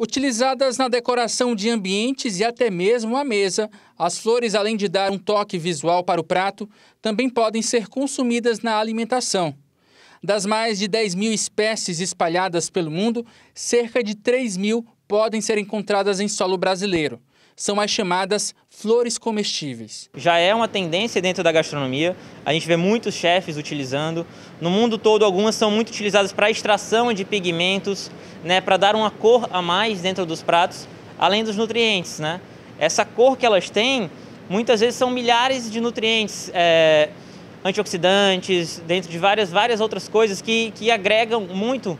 Utilizadas na decoração de ambientes e até mesmo à mesa, as flores, além de dar um toque visual para o prato, também podem ser consumidas na alimentação. Das mais de 10 mil espécies espalhadas pelo mundo, cerca de 3 mil podem ser encontradas em solo brasileiro são as chamadas flores comestíveis. Já é uma tendência dentro da gastronomia, a gente vê muitos chefes utilizando. No mundo todo, algumas são muito utilizadas para extração de pigmentos, né, para dar uma cor a mais dentro dos pratos, além dos nutrientes. Né? Essa cor que elas têm, muitas vezes são milhares de nutrientes, é, antioxidantes, dentro de várias, várias outras coisas que, que agregam muito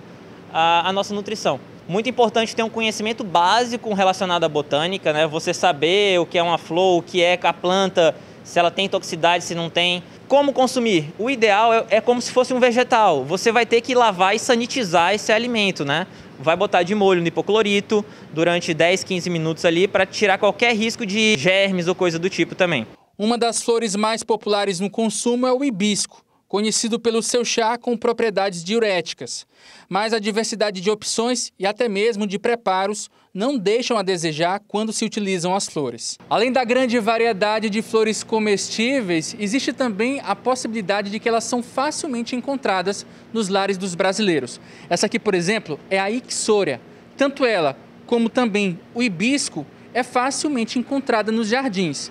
a, a nossa nutrição. Muito importante ter um conhecimento básico relacionado à botânica, né? Você saber o que é uma flor, o que é a planta, se ela tem toxicidade, se não tem. Como consumir? O ideal é, é, como se fosse um vegetal. Você vai ter que lavar e sanitizar esse alimento, né? Vai botar de molho no hipoclorito durante 10, 15 minutos ali para tirar qualquer risco de germes ou coisa do tipo também. Uma das flores mais populares no consumo é o hibisco conhecido pelo seu chá com propriedades diuréticas. Mas a diversidade de opções e até mesmo de preparos não deixam a desejar quando se utilizam as flores. Além da grande variedade de flores comestíveis, existe também a possibilidade de que elas são facilmente encontradas nos lares dos brasileiros. Essa aqui, por exemplo, é a Ixoria. Tanto ela como também o hibisco é facilmente encontrada nos jardins.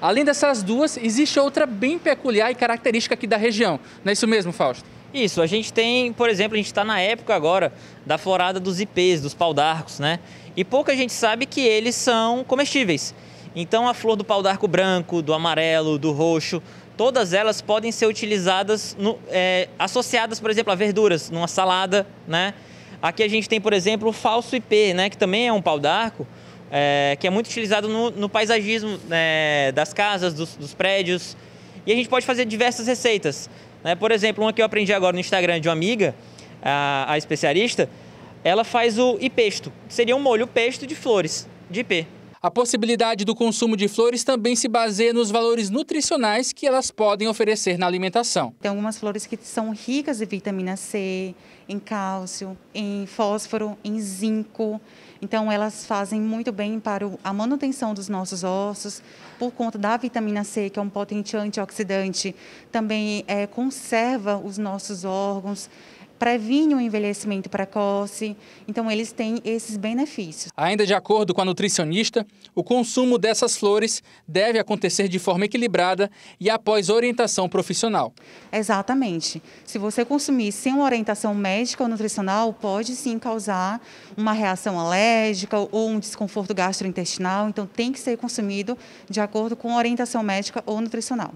Além dessas duas, existe outra bem peculiar e característica aqui da região. Não é isso mesmo, Fausto? Isso, a gente tem, por exemplo, a gente está na época agora da florada dos ipês, dos pau d'arcos, né? E pouca gente sabe que eles são comestíveis. Então a flor do pau d'arco branco, do amarelo, do roxo, todas elas podem ser utilizadas, no, é, associadas, por exemplo, a verduras, numa salada, né? Aqui a gente tem, por exemplo, o falso ipê, né? Que também é um pau d'arco, é, que é muito utilizado no, no paisagismo né, das casas, dos, dos, prédios. E a gente pode fazer diversas receitas. Né? Por exemplo, uma que eu aprendi agora no Instagram de uma amiga, a, a especialista, ela faz o ipesto, que seria um molho pesto de flores, de ipê. A possibilidade do consumo de flores também se baseia nos valores nutricionais que elas podem oferecer na alimentação. Tem algumas flores que são ricas em vitamina C, em cálcio, em fósforo, em zinco. Então, elas fazem muito bem para a manutenção dos nossos ossos, por conta da vitamina C, que é um potente antioxidante, também é, conserva os nossos órgãos, previne o envelhecimento precoce. Então, eles têm esses benefícios. Ainda de acordo com a nutricionista, o consumo dessas flores deve acontecer de forma equilibrada e após orientação profissional. Exatamente. Se você consumir sem uma orientação médica ou nutricional, pode sim causar uma reação alérgica ou um desconforto gastrointestinal. Então, tem que ser consumido de acordo com orientação médica ou nutricional.